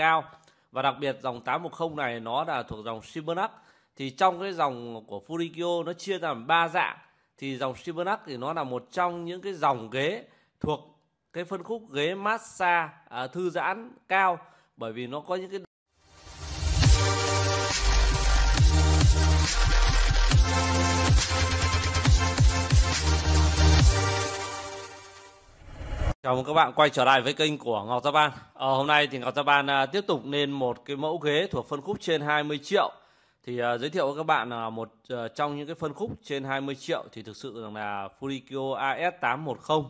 cao và đặc biệt dòng 810 này nó là thuộc dòng Sibernac thì trong cái dòng của Furikyo nó chia ra làm ba dạng thì dòng Sibernac thì nó là một trong những cái dòng ghế thuộc cái phân khúc ghế massage à, thư giãn cao bởi vì nó có những cái Chào mừng các bạn quay trở lại với kênh của Ngọc Gia Ban. À, hôm nay thì Ngọc Gia Ban à, tiếp tục lên một cái mẫu ghế thuộc phân khúc trên 20 triệu. Thì à, giới thiệu với các bạn là một à, trong những cái phân khúc trên 20 triệu thì thực sự rằng là Furikyo AS810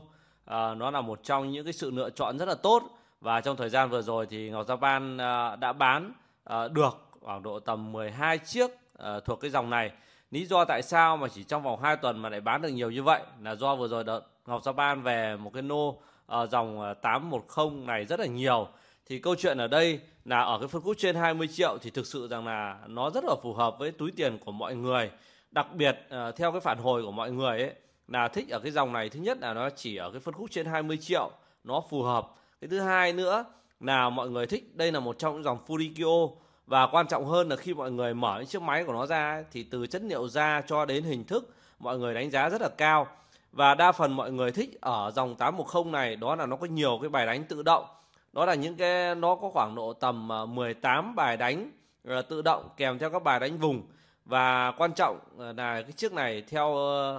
à, nó là một trong những cái sự lựa chọn rất là tốt và trong thời gian vừa rồi thì Ngọc Gia Ban à, đã bán à, được khoảng độ tầm 12 chiếc à, thuộc cái dòng này. Lý do tại sao mà chỉ trong vòng 2 tuần mà lại bán được nhiều như vậy là do vừa rồi đợt Ngọc Gia Ban về một cái nô uh, dòng 810 ờ, này rất là nhiều thì câu chuyện ở đây là ở cái phân khúc trên 20 triệu thì thực sự rằng là nó rất là phù hợp với túi tiền của mọi người đặc biệt ờ, theo cái phản hồi của mọi người ấy là thích ở cái dòng này thứ nhất là nó chỉ ở cái phân khúc trên 20 triệu nó phù hợp cái thứ hai nữa là mọi người thích đây là một trong những dòng Furikyo và quan trọng hơn là khi mọi người mở những chiếc máy của nó ra thì từ chất liệu da cho đến hình thức mọi người đánh giá rất là cao và đa phần mọi người thích ở dòng 810 này đó là nó có nhiều cái bài đánh tự động đó là những cái nó có khoảng độ tầm 18 ờ, bài đánh ờ, tự động kèm theo các bài đánh vùng và quan trọng ờ, là cái chiếc này theo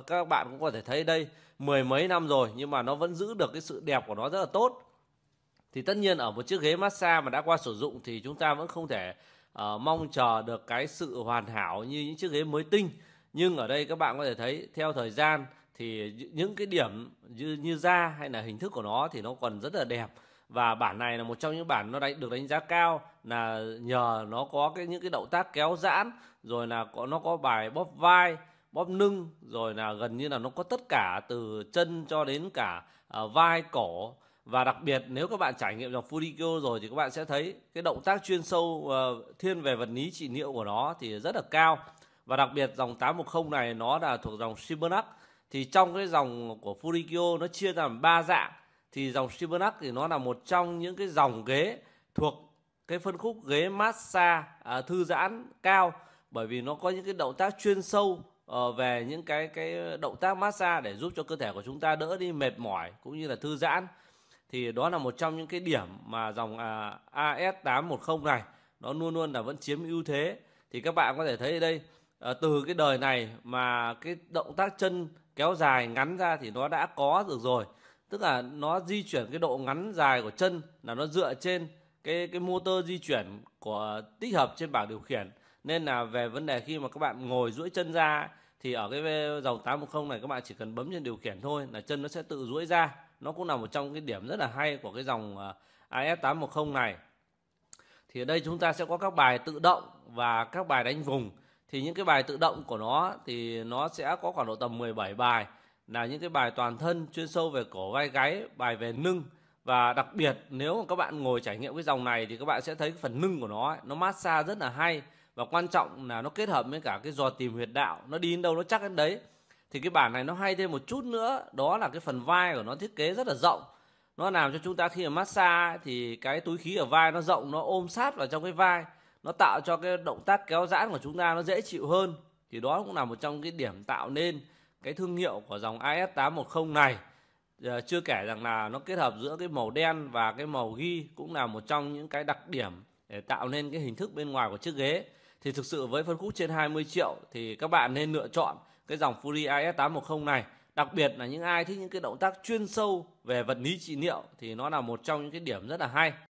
các bạn cũng có thể thấy đây mười mấy năm rồi nhưng mà nó vẫn giữ được cái sự đẹp của nó rất là tốt thì tất nhiên ở một chiếc ghế massage mà đã qua sử dụng thì chúng ta vẫn không thể uh, mong chờ được cái sự hoàn hảo như những chiếc ghế mới tinh nhưng ở đây các bạn có thể thấy theo thời gian thì những cái điểm như như da hay là hình thức của nó thì nó còn rất là đẹp và bản này là một trong những bản nó đánh, được đánh giá cao là nhờ nó có cái những cái động tác kéo giãn rồi là có nó có bài bóp vai bóp lưng rồi là gần như là nó có tất cả từ chân cho đến cả uh, vai cổ và đặc biệt nếu các bạn trải nghiệm dòng Furikyo rồi thì các bạn sẽ thấy cái động tác chuyên sâu uh, thiên về vật lý trị liệu của nó thì rất là cao và đặc biệt dòng 810 này nó là thuộc dòng Shibonak thì trong cái dòng của Furikyo nó chia ra làm ba dạng thì dòng Shibanak thì nó là một trong những cái dòng ghế thuộc cái phân khúc ghế massage à, thư giãn cao bởi vì nó có những cái động tác chuyên sâu ờ, về những cái cái động tác massage để giúp cho cơ thể của chúng ta đỡ đi mệt mỏi cũng như là thư giãn thì đó là một trong những cái điểm mà dòng à, AS810 này nó luôn luôn là vẫn chiếm ưu thế thì các bạn có thể thấy ở đây ờ, từ cái đời này mà cái động tác chân kéo dài ngắn ra thì nó đã có được rồi tức là nó di chuyển cái độ ngắn dài của chân là nó dựa trên cái cái motor di chuyển của tích hợp trên bảng điều khiển nên là về vấn đề khi mà các bạn ngồi duỗi chân ra thì ở cái dòng 810 này các bạn chỉ cần bấm trên điều khiển thôi là chân nó sẽ tự duỗi ra nó cũng là một trong cái điểm rất là hay của cái dòng à, AS810 này thì ở đây chúng ta sẽ có các bài tự động và các bài đánh vùng thì những cái bài tự động của nó thì nó sẽ có khoảng độ tầm 17 bài là những cái bài toàn thân chuyên sâu về cổ vai gáy bài về nâng và đặc biệt nếu mà các bạn ngồi trải nghiệm cái dòng này thì các bạn sẽ thấy cái phần nâng của nó ấy, nó massage rất là hay và quan trọng là nó kết hợp với cả cái giò tìm huyệt đạo nó đi đến đâu nó chắc đến đấy thì cái bản này nó hay thêm một chút nữa đó là cái phần vai của nó thiết kế rất là rộng nó làm cho chúng ta khi mà massage thì cái túi khí ở vai nó rộng nó ôm sát vào trong cái vai nó tạo cho cái động tác kéo giãn của chúng ta nó dễ chịu hơn thì đó cũng là một trong cái điểm tạo nên cái thương hiệu của dòng AS810 này chưa kể rằng là nó kết hợp giữa cái màu đen và cái màu ghi cũng là một trong những cái đặc điểm để tạo nên cái hình thức bên ngoài của chiếc ghế thì thực sự với phân khúc trên 20 triệu thì các bạn nên lựa chọn cái dòng Fury AS810 này đặc biệt là những ai thích những cái động tác chuyên sâu về vật lý trị liệu thì nó là một trong những cái điểm rất là hay